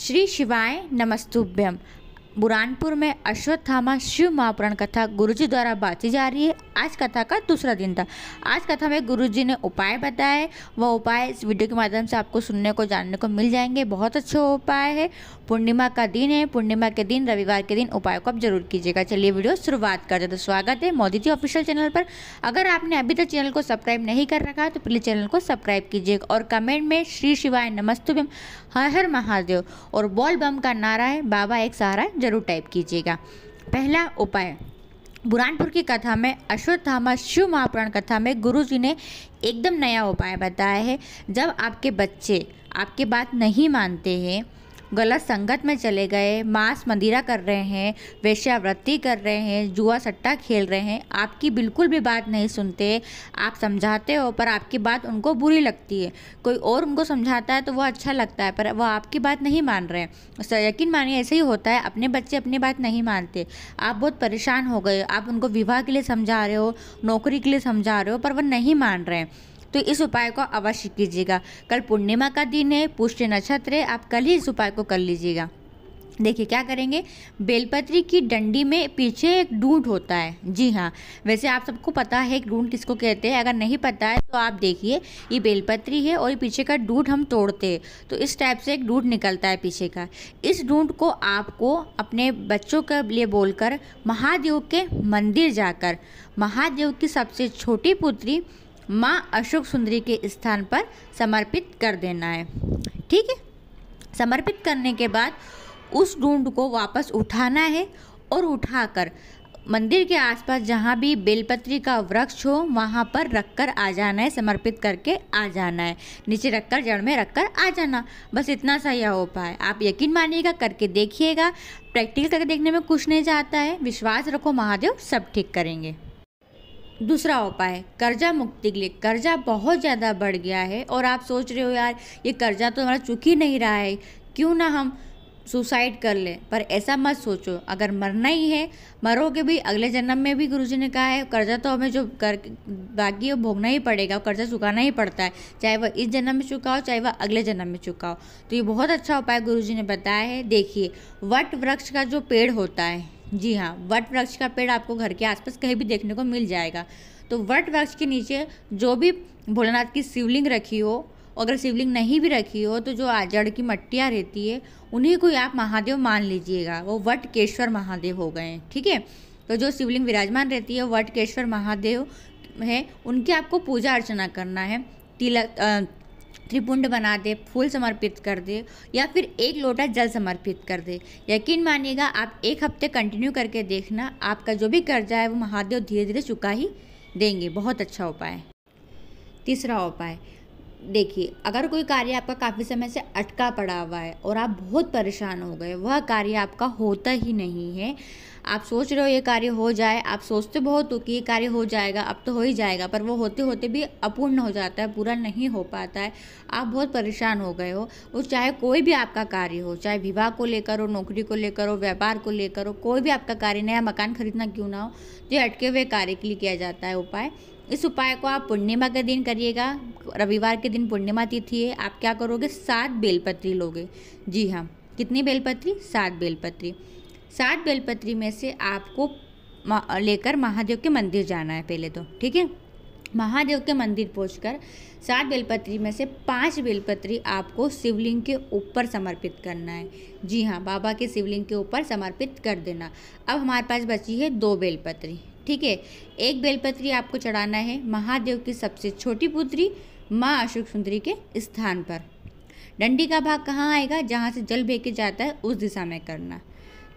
श्री शिवाय नमस्तुभ्यम बुरानपुर में अश्वत्थामा शिव महापुराण कथा गुरुजी द्वारा बांची जा रही है आज कथा का दूसरा दिन था आज कथा में गुरुजी ने उपाय बताए वह उपाय इस वीडियो के माध्यम से आपको सुनने को जानने को मिल जाएंगे बहुत अच्छे उपाय है पूर्णिमा का दिन है पूर्णिमा के दिन रविवार के दिन उपाय को आप जरूर कीजिएगा चलिए वीडियो शुरुआत कर देते तो स्वागत है मोदी जी ऑफिशियल चैनल पर अगर आपने अभी तक चैनल को सब्सक्राइब नहीं कर रखा तो प्लीज़ चैनल को सब्सक्राइब कीजिएगा और कमेंट में श्री शिवाय नमस्तुभम हर हर महादेव और बॉल बम का नारा है बाबा एक सहारा है ज़रूर टाइप कीजिएगा पहला उपाय बुरानपुर की कथा में अश्वत्थामा शिव महापुराण कथा में गुरु जी ने एकदम नया उपाय बताया है जब आपके बच्चे आपकी बात नहीं मानते हैं गलत संगत में चले गए मांस मदिरा कर रहे हैं वेश्यावृत्ति कर रहे हैं जुआ सट्टा खेल रहे हैं आपकी बिल्कुल भी बात नहीं सुनते आप समझाते हो पर आपकी बात उनको बुरी लगती है कोई और उनको समझाता है तो वो अच्छा लगता है पर वो आपकी बात नहीं मान रहे हैं यकीन मानिए ऐसे ही होता है अपने बच्चे अपनी बात नहीं मानते आप बहुत परेशान हो गए आप उनको विवाह के लिए समझा रहे हो नौकरी के लिए समझा रहे हो पर वह नहीं मान रहे हैं तो इस उपाय को अवश्य कीजिएगा कल पूर्णिमा का दिन है पुष्ट नक्षत्र है आप कल ही इस उपाय को कर लीजिएगा देखिए क्या करेंगे बेलपत्री की डंडी में पीछे एक ढूंढ होता है जी हाँ वैसे आप सबको पता है ढूंढ किसको कहते हैं अगर नहीं पता है तो आप देखिए ये बेलपत्री है और ये पीछे का ढूंढ हम तोड़ते हैं तो इस टाइप से एक ढूंढ निकलता है पीछे का इस ढूंढ को आपको अपने बच्चों के लिए बोलकर महादेव के मंदिर जाकर महादेव की सबसे छोटी पुत्री माँ अशोक सुंदरी के स्थान पर समर्पित कर देना है ठीक है समर्पित करने के बाद उस ढूंढ को वापस उठाना है और उठाकर मंदिर के आसपास जहाँ भी बेलपत्री का वृक्ष हो वहाँ पर रखकर आ जाना है समर्पित करके आ जाना है नीचे रखकर जड़ में रखकर आ जाना बस इतना सा यह हो पाए आप यकीन मानिएगा करके देखिएगा प्रैक्टिकल करके देखने में कुछ नहीं जाता है विश्वास रखो महादेव सब ठीक करेंगे दूसरा उपाय कर्जा मुक्ति के लिए कर्जा बहुत ज़्यादा बढ़ गया है और आप सोच रहे हो यार ये कर्जा तो हमारा चुक ही नहीं रहा है क्यों ना हम सुसाइड कर ले पर ऐसा मत सोचो अगर मरना ही है मरोगे भी अगले जन्म में भी गुरुजी ने कहा है कर्जा तो हमें जो कर बाकी है भोगना ही पड़ेगा कर्जा चुकाना ही पड़ता है चाहे वह इस जन्म में चुकाओ चाहे वह अगले जन्म में चुकाओ तो ये बहुत अच्छा उपाय गुरुजी ने बताया है देखिए वट वृक्ष का जो पेड़ होता है जी हाँ वट वृक्ष का पेड़ आपको घर के आसपास कहीं भी देखने को मिल जाएगा तो वट वृक्ष के नीचे जो भी भोलेनाथ की शिवलिंग रखी हो अगर शिवलिंग नहीं भी रखी हो तो जो आजड़ की मट्टियाँ रहती है उन्हीं को आप महादेव मान लीजिएगा वो वट केश्वर महादेव हो गए ठीक है तो जो शिवलिंग विराजमान रहती है वट केश्वर महादेव है उनकी आपको पूजा अर्चना करना है तिलक त्रिपुंड बना दे फूल समर्पित कर दे या फिर एक लोटा जल समर्पित कर दे यकीन मानिएगा आप एक हफ्ते कंटिन्यू करके देखना आपका जो भी कर्जा है वो महादेव धीरे धीरे चुका ही देंगे बहुत अच्छा उपाय तीसरा उपाय देखिए अगर कोई कार्य आपका काफ़ी समय से अटका पड़ा हुआ है और आप बहुत परेशान हो गए वह कार्य आपका होता ही नहीं है आप सोच रहे हो ये कार्य हो जाए आप सोचते बहुत हो कि ये कार्य हो जाएगा अब तो हो ही जाएगा पर वो होते होते भी अपूर्ण हो जाता है पूरा नहीं हो पाता है आप बहुत परेशान हो गए हो और चाहे कोई भी आपका कार्य हो चाहे विवाह को लेकर हो नौकरी को लेकर हो व्यापार को लेकर हो कोई भी आपका कार्य नया मकान खरीदना क्यों ना हो तो ये अटके हुए कार्य के लिए किया जाता है उपाय इस उपाय को आप पूर्णिमा के दिन करिएगा रविवार के दिन पूर्णिमा तिथि है आप क्या करोगे सात बेलपत्री लोगे जी हाँ कितनी बेलपत्री सात बेलपत्री सात बेलपत्री में से आपको लेकर महादेव के मंदिर जाना है पहले तो ठीक है महादेव के मंदिर पहुंचकर सात बेलपत्री में से पांच बेलपत्री आपको शिवलिंग के ऊपर समर्पित करना है जी हाँ बाबा के शिवलिंग के ऊपर समर्पित कर देना अब हमारे पास बची है दो बेलपत्री ठीक है एक बेलपत्री आपको चढ़ाना है महादेव की सबसे छोटी पुत्री माँ अशोक सुंदरी के स्थान पर डंडी का भाग कहाँ आएगा जहाँ से जल बह के जाता है उस दिशा में करना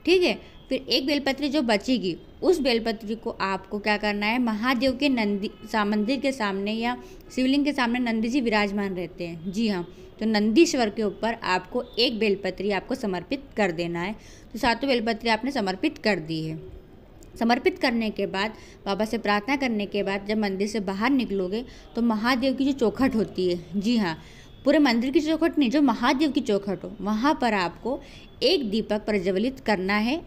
ठीक है फिर एक बेलपत्री जो बचेगी उस बेलपत्री को आपको क्या करना है महादेव के नंदी मंदिर के सामने या शिवलिंग के सामने नंदी जी विराजमान रहते हैं जी हाँ तो नंदीश्वर के ऊपर आपको एक बेलपत्री आपको समर्पित कर देना है तो सातों बेलपत्री आपने समर्पित कर दी है समर्पित करने के बाद बाबा से प्रार्थना करने के बाद जब मंदिर से बाहर निकलोगे तो महादेव की जो चौखट होती है जी हाँ पूरे मंदिर की चौखट नहीं जो महादेव की चौखट हो वहाँ पर आपको एक दीपक प्रज्वलित करना है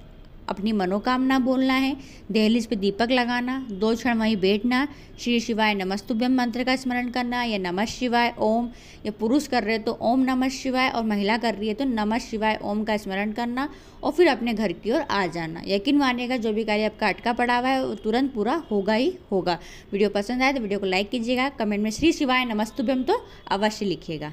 अपनी मनोकामना बोलना है दहलीज पे दीपक लगाना दो क्षण वहीं बैठना श्री शिवाय नमस्तुभ्यम मंत्र का स्मरण करना या नमः शिवाय ओम या पुरुष कर रहे तो ओम नमः शिवाय और महिला कर रही है तो नमः शिवाय ओम का स्मरण करना और फिर अपने घर की ओर आ जाना यकीन मानिएगा जो भी कार्य आपका अटका पड़ा हुआ है वो तुरंत पूरा होगा ही होगा वीडियो पसंद आए तो वीडियो को लाइक कीजिएगा कमेंट में श्री शिवाय नमस्तुभ्यम तो अवश्य लिखिएगा